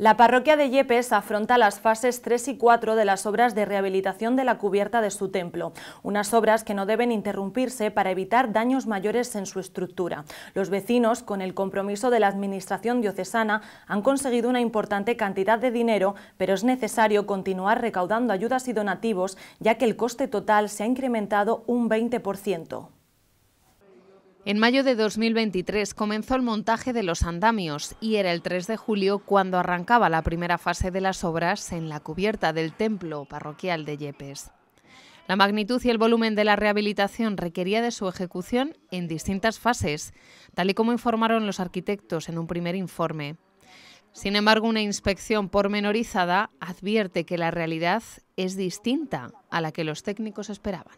La parroquia de Yepes afronta las fases 3 y 4 de las obras de rehabilitación de la cubierta de su templo, unas obras que no deben interrumpirse para evitar daños mayores en su estructura. Los vecinos, con el compromiso de la Administración diocesana, han conseguido una importante cantidad de dinero, pero es necesario continuar recaudando ayudas y donativos, ya que el coste total se ha incrementado un 20%. En mayo de 2023 comenzó el montaje de los andamios y era el 3 de julio cuando arrancaba la primera fase de las obras en la cubierta del templo parroquial de Yepes. La magnitud y el volumen de la rehabilitación requería de su ejecución en distintas fases, tal y como informaron los arquitectos en un primer informe. Sin embargo, una inspección pormenorizada advierte que la realidad es distinta a la que los técnicos esperaban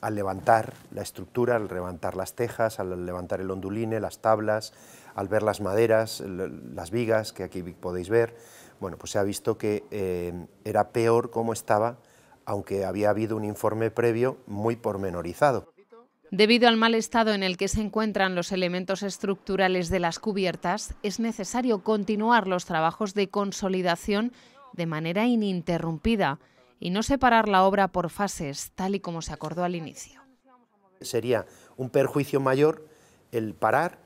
al levantar la estructura, al levantar las tejas, al levantar el onduline, las tablas, al ver las maderas, las vigas que aquí podéis ver, bueno, pues se ha visto que eh, era peor como estaba, aunque había habido un informe previo muy pormenorizado. Debido al mal estado en el que se encuentran los elementos estructurales de las cubiertas, es necesario continuar los trabajos de consolidación de manera ininterrumpida y no separar la obra por fases, tal y como se acordó al inicio. Sería un perjuicio mayor el parar,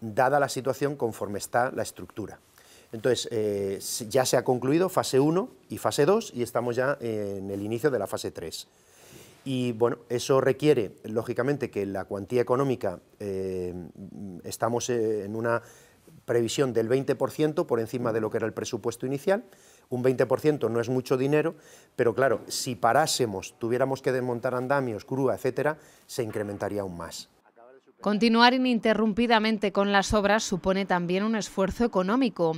dada la situación conforme está la estructura. Entonces, eh, ya se ha concluido fase 1 y fase 2 y estamos ya en el inicio de la fase 3. Y bueno, eso requiere, lógicamente, que la cuantía económica, eh, estamos eh, en una previsión del 20% por encima de lo que era el presupuesto inicial. Un 20% no es mucho dinero, pero claro, si parásemos, tuviéramos que desmontar andamios, grúa, etcétera, se incrementaría aún más. Continuar ininterrumpidamente con las obras supone también un esfuerzo económico,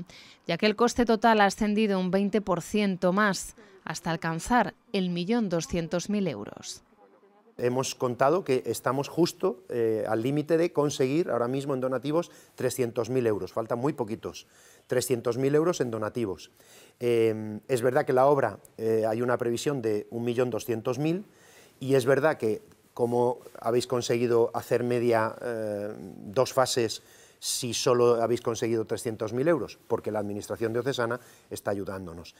ya que el coste total ha ascendido un 20% más, hasta alcanzar el millón doscientos euros hemos contado que estamos justo eh, al límite de conseguir ahora mismo en donativos 300.000 euros, faltan muy poquitos, 300.000 euros en donativos. Em, es verdad que la obra eh, hay una previsión de 1.200.000 y es verdad que como habéis conseguido hacer media eh, dos fases si solo habéis conseguido 300.000 euros, porque la Administración diocesana está ayudándonos.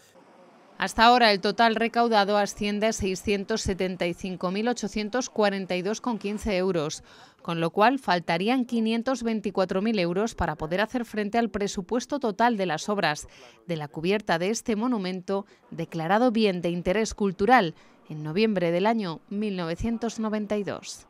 Hasta ahora el total recaudado asciende a 675.842,15 euros, con lo cual faltarían 524.000 euros para poder hacer frente al presupuesto total de las obras de la cubierta de este monumento declarado bien de interés cultural en noviembre del año 1992.